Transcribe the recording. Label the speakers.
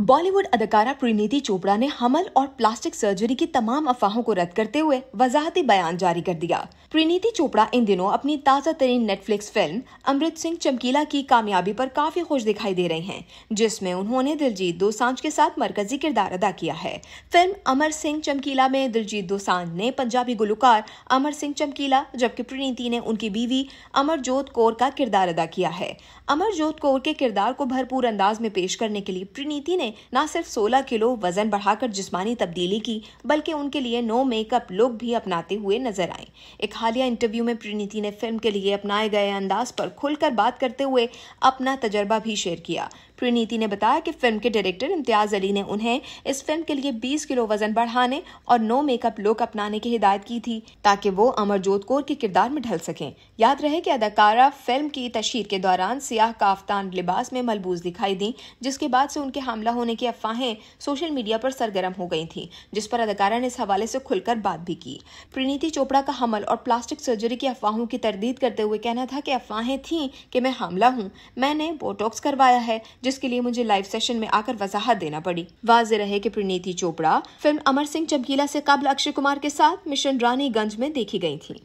Speaker 1: बॉलीवुड अदाकारा प्रीनीति चोपड़ा ने हमल और प्लास्टिक सर्जरी की तमाम अफवाहों को रद्द करते हुए वजाहती बयान जारी कर दिया प्रीनीति चोपड़ा इन दिनों अपनी ताजा तरीन नेटफ्लिक्स फिल्म अमृत सिंह चमकीला की कामयाबी पर काफी खुश दिखाई दे रही हैं जिसमें उन्होंने दिलजीत दोसांझ के साथ मरकजी किरदार अदा किया है फिल्म अमर सिंह चमकीला में दिलजीत दोसांझ ने पंजाबी गुलकार अमर सिंह चमकीला जबकि प्रीनीति ने उनकी बीवी अमरजोत कौर का किरदार अदा किया है अमरजोत कौर के किरदार को भरपूर अंदाज में पेश करने के लिए प्रीनीति ने ने न सिर्फ 16 किलो वजन बढ़ाकर जिस्मानी तब्दीली की बल्कि उनके लिए नो मेकअप लुक भी अपनाते हुए नजर आए एक हालिया इंटरव्यू में प्रीनीति ने फिल्म के लिए अपनाए गए अंदाज पर खुलकर बात करते हुए अपना तजर्बा भी शेयर किया प्रीनीति ने बताया कि फिल्म के डायरेक्टर इम्तियाज अली ने उन्हें इस फिल्म के लिए 20 किलो वजन बढ़ाने और नो मेकअप लुक अपनाने की हिदायत की थी ताकि वो अमरजोत कौर के किरदार में ढल सकें याद रहे कि अदाकारा फिल्म की तशहर के दौरान सियाह काफ्तान लिबास में मलबूज दिखाई दी जिसके बाद से उनके हमला होने की अफवाहें सोशल मीडिया पर सरगर्म हो गई थी जिस पर अदाकारा ने इस हवाले से खुलकर बात भी की प्रीनीति चोपड़ा का हमल और प्लास्टिक सर्जरी की अफवाहों की तरदीद करते हुए कहना था कि अफवाहें थी कि मैं हमला हूँ मैंने बोटॉक्स करवाया है जिसके लिए मुझे लाइव सेशन में आकर वजाहत देना पड़ी वाज रहे की प्रणीति चोपड़ा फिल्म अमर सिंह चमकीला से कबल अक्षय कुमार के साथ मिशन रानीगंज में देखी गई थी